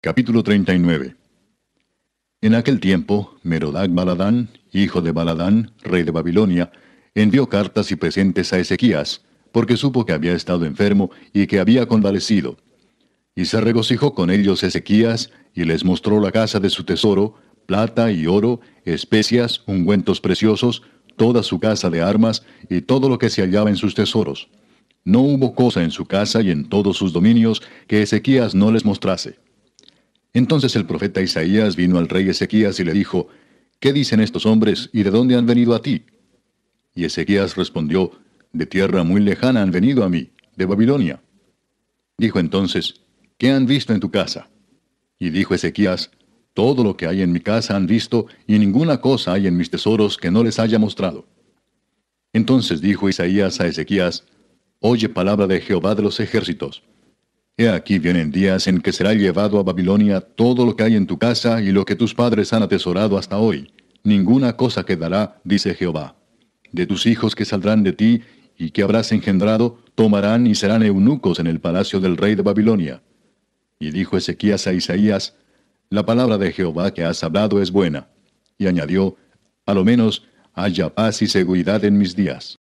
Capítulo 39 En aquel tiempo, Merodac Baladán, hijo de Baladán, rey de Babilonia, envió cartas y presentes a Ezequías, porque supo que había estado enfermo y que había convalecido. Y se regocijó con ellos Ezequías, y les mostró la casa de su tesoro, plata y oro, especias, ungüentos preciosos, toda su casa de armas, y todo lo que se hallaba en sus tesoros. No hubo cosa en su casa y en todos sus dominios que Ezequías no les mostrase. Entonces el profeta Isaías vino al rey Ezequías y le dijo, ¿Qué dicen estos hombres y de dónde han venido a ti? Y Ezequías respondió, De tierra muy lejana han venido a mí, de Babilonia. Dijo entonces, ¿qué han visto en tu casa? Y dijo Ezequías, Todo lo que hay en mi casa han visto, y ninguna cosa hay en mis tesoros que no les haya mostrado. Entonces dijo Isaías a Ezequías, Oye palabra de Jehová de los ejércitos He aquí vienen días en que será llevado a Babilonia todo lo que hay en tu casa y lo que tus padres han atesorado hasta hoy. Ninguna cosa quedará, dice Jehová. De tus hijos que saldrán de ti y que habrás engendrado, tomarán y serán eunucos en el palacio del rey de Babilonia. Y dijo Ezequías a Isaías, La palabra de Jehová que has hablado es buena. Y añadió, A lo menos haya paz y seguridad en mis días.